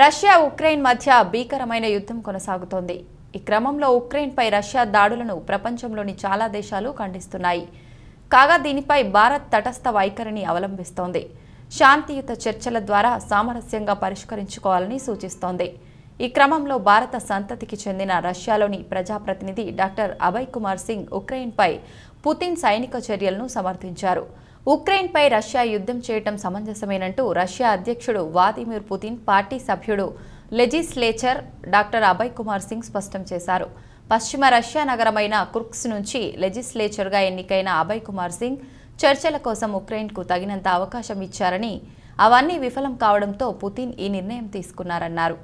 Russia Ukraine మధ్య భీకరమైన యుద్ధం కొనసాగుతోంది ఈ క్రమంలో ఉక్రెయిన్పై రష్యా దాడులను ప్రపంచంలోని చాలా దేశాలు ఖండిస్తున్నాయి కాగా దీనిపై భారత్ తటస్థ వైఖరిని అవలంబిస్తోంది శాంతియుత చర్చల ద్వారా సామరస్యంగా పరిష్కరించుకోవాలని సూచిస్తోంది ఈ క్రమంలో భారత సంతతికి చెందిన రష్యాలోని ప్రజాప్రతినిధి డాక్టర్ అభయ్ కుమార్ సింగ్ ఉక్రెయిన్పై పుతిన్ సైనిక చర్యలను సమర్థించారు ఉక్రెయిన్పై రష్యా యుద్ధం చేయటం సమంజసమేనంటూ రష్యా అధ్యక్షుడు వాదిమిర్ పుతిన్ పార్టీ సభ్యుడు లెజిస్లేచర్ డాక్టర్ అభయ్ కుమార్ సింగ్ స్పష్టం చేశారు పశ్చిమ రష్యా నగరమైన కుర్క్స్ నుంచి లెజిస్లేచర్గా ఎన్నికైన అభయ్ కుమార్ సింగ్ చర్చల కోసం ఉక్రెయిన్కు తగినంత అవకాశం ఇచ్చారని అవన్నీ విఫలం కావడంతో పుతిన్ ఈ నిర్ణయం తీసుకున్నారన్నారు